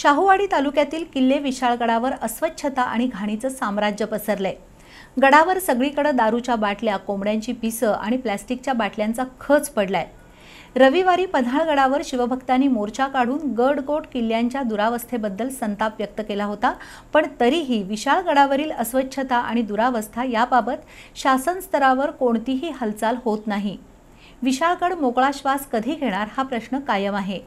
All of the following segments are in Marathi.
शाहूवाडी तालुक्यातील किल्ले विशाळगडावर अस्वच्छता आणि घाणीचं साम्राज्य पसरलंय गडावर सगळीकडे दारूच्या बाटल्या कोंबड्यांची पिसं आणि प्लॅस्टिकच्या बाटल्यांचा खच पडलाय रविवारी पन्हाळगडावर शिवभक्तांनी मोर्चा काढून गडकोट किल्ल्यांच्या दुरावस्थेबद्दल संताप व्यक्त केला होता पण तरीही विशाळगडावरील अस्वच्छता आणि दुरावस्था याबाबत शासन स्तरावर कोणतीही हालचाल होत नाही विशाळगड मोकळा श्वास कधी घेणार हा प्रश्न कायम आहे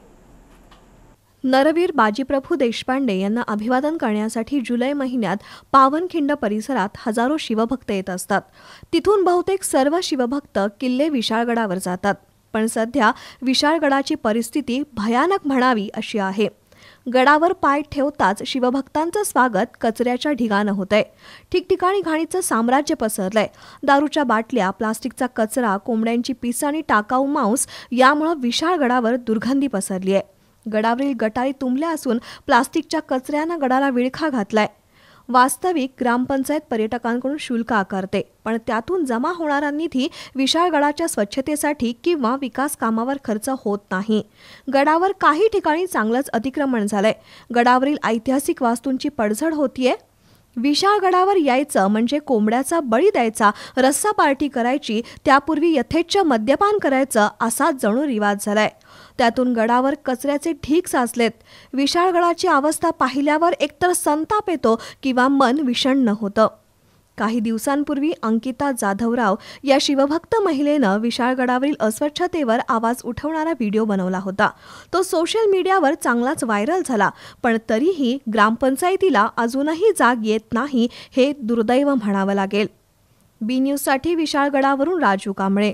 नरवीर बाजीप्रभू देशपांडे यांना अभिवादन करण्यासाठी जुलै महिन्यात पावनखिंड परिसरात हजारो शिवभक्त येत असतात तिथून बहुतेक सर्व शिवभक्त किल्ले विशाळगडावर जातात पण सध्या विशाळगडाची परिस्थिती भयानक म्हणावी अशी आहे गडावर पाय ठेवताच शिवभक्तांचं स्वागत कचऱ्याच्या ढिगानं होतंय ठिकठिकाणी घाणीचं साम्राज्य पसरलंय दारूच्या बाटल्या प्लास्टिकचा कचरा कोंबड्यांची पिस आणि टाकाऊ मांस यामुळं विशाळगडावर दुर्गंधी पसरली आहे गडावरील गटारी तुंबल्या असून प्लास्टिकच्या कचऱ्यानं गडाला विळखा घातलाय वास्तविक ग्रामपंचायत पर्यटकांकडून शुल्क आकारते पण त्यातून जमा होणारा निधी विशाळ गडाच्या स्वच्छतेसाठी किंवा विकास कामावर खर्च होत नाही गडावर काही ठिकाणी चांगलंच अतिक्रमण झालंय गडावरील ऐतिहासिक वास्तूंची पडझड होतीये विशाळगडावर यायचं म्हणजे कोंबड्याचा बळी द्यायचा रस्सा पार्टी करायची त्यापूर्वी यथेच्छ मद्यपान करायचं असा जणू रिवाज झालाय त्यातून गडावर कचऱ्याचे ढीक साचलेत विशाळगडाची अवस्था पाहिल्यावर एकतर संताप येतो किंवा मन विषण्ण होतं काही दिवसांपूर्वी अंकिता जाधवराव या शिवभक्त महिलेनं विशाळगडावरील अस्वच्छतेवर आवाज उठवणारा व्हिडिओ बनवला होता तो सोशल मीडियावर चांगलाच व्हायरल झाला पण तरीही ग्रामपंचायतीला अजूनही जाग येत नाही हे दुर्दैव म्हणावं लागेल बी न्यूजसाठी विशाळगडावरून राजू कांबळे